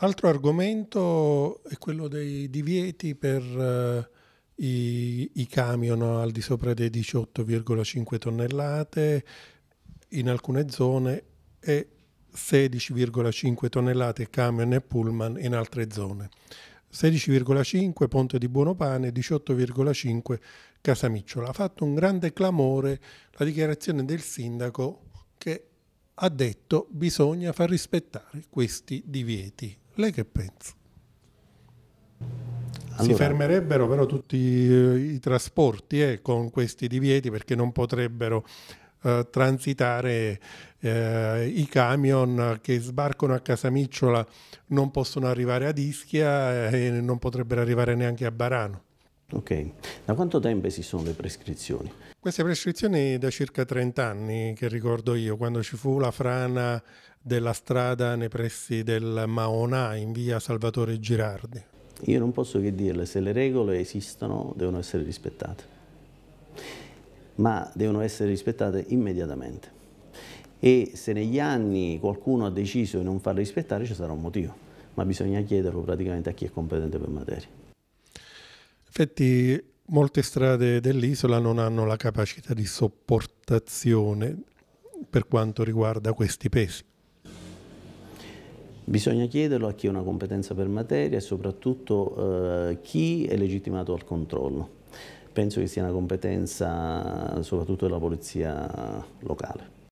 Altro argomento è quello dei divieti per eh, i, i, camion al di sopra dei 18,5 tonnellate in alcune zone e 16,5 tonnellate camion e pullman in altre zone. 16,5 Ponte di Buonopane, 18,5 Casamicciola. Ha fatto un grande clamore la dichiarazione del sindaco che ha detto bisogna far rispettare questi divieti lei che pensa? Allora, si fermerebbero però tutti eh, i, trasporti eh, con questi divieti perché non potrebbero eh, transitare eh, i camion che sbarcano a Casamicciola non possono arrivare ad Ischia eh, e non potrebbero arrivare neanche a Barano. Ok, da quanto tempo esistono le prescrizioni? Queste prescrizioni da circa 30 anni che ricordo io, quando ci fu la frana della strada nei pressi del Maonà in via Salvatore Girardi. Io non posso che dirle, se le regole esistono devono essere rispettate, ma devono essere rispettate immediatamente. E se negli anni qualcuno ha deciso di non farle rispettare ci sarà un motivo, ma bisogna chiederlo praticamente a chi è competente per materia. In effetti Molte strade dell'isola non hanno la capacità di sopportazione per quanto riguarda questi pesi. Bisogna chiederlo a chi ha una competenza per materia e soprattutto eh, chi è legittimato al controllo. Penso che sia una competenza soprattutto della polizia locale.